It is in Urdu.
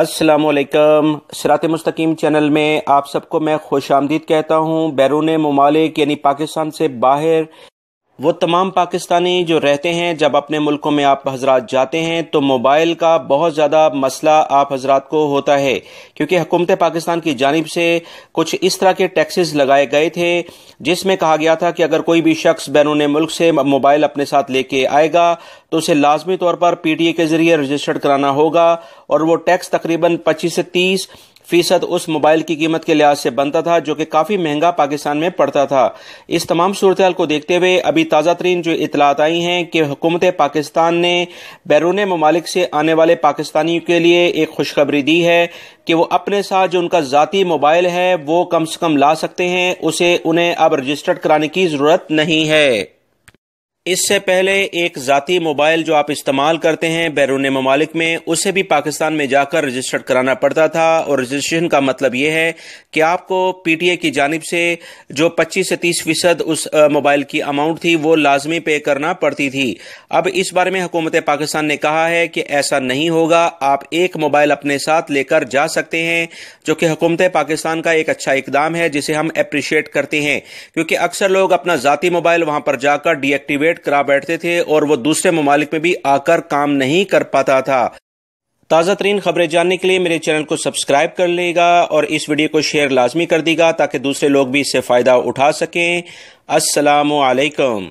السلام علیکم سرات مستقیم چینل میں آپ سب کو میں خوش آمدید کہتا ہوں بیرون ممالک یعنی پاکستان سے باہر وہ تمام پاکستانی جو رہتے ہیں جب اپنے ملکوں میں آپ حضرات جاتے ہیں تو موبائل کا بہت زیادہ مسئلہ آپ حضرات کو ہوتا ہے کیونکہ حکومت پاکستان کی جانب سے کچھ اس طرح کے ٹیکسز لگائے گئے تھے جس میں کہا گیا تھا کہ اگر کوئی بھی شخص بیرون ملک سے موبائل اپنے ساتھ لے کے آئے گا تو اسے لازمی طور پر پی ٹی اے کے ذریعے رجسٹرڈ کرانا ہوگا اور وہ ٹیکس تقریباً پچیس سے تیس فیصد اس موبائل کی قیمت کے لحاظ سے بنتا تھا جو کہ کافی مہنگا پاکستان میں پڑتا تھا اس تمام صورتحال کو دیکھتے ہوئے ابھی تازہ ترین جو اطلاعات آئی ہیں کہ حکومت پاکستان نے بیرون ممالک سے آنے والے پاکستانیوں کے لیے ایک خوشخبری دی ہے کہ وہ اپنے ساتھ جو ان کا ذاتی موبائل ہے وہ کم سے کم لا سکتے ہیں اسے انہیں اب رجسٹرڈ کرانے کی ضرورت نہیں ہے اس سے پہلے ایک ذاتی موبائل جو آپ استعمال کرتے ہیں بیرون ممالک میں اسے بھی پاکستان میں جا کر رجسٹر کرانا پڑتا تھا اور رجسٹریشن کا مطلب یہ ہے کہ آپ کو پی ٹی اے کی جانب سے جو پچیس سے تیس فیصد اس موبائل کی اماؤنٹ تھی وہ لازمی پے کرنا پڑتی تھی اب اس بارے میں حکومت پاکستان نے کہا ہے کہ ایسا نہیں ہوگا آپ ایک موبائل اپنے ساتھ لے کر جا سکتے ہیں جو کہ حکومت پاکستان کا ایک اچھا اقدام ہے جسے ہم اپریشیٹ کرتے ہیں کیونکہ اکثر لوگ اپنا ذاتی موبائل وہاں پر جا کر ڈی ایکٹیویٹ کرا بیٹھتے تھے اور وہ دوسرے ممالک میں بھی آ کر کام نہیں کر پاتا تھا تازہ ترین خبریں جاننے کے لیے میرے چینل کو سبسکرائب کر لے گا اور اس ویڈیو کو شیئر لازمی کر دے گا تاکہ دوسرے لوگ بھی اس سے فائدہ اٹھا سکیں السلام علیکم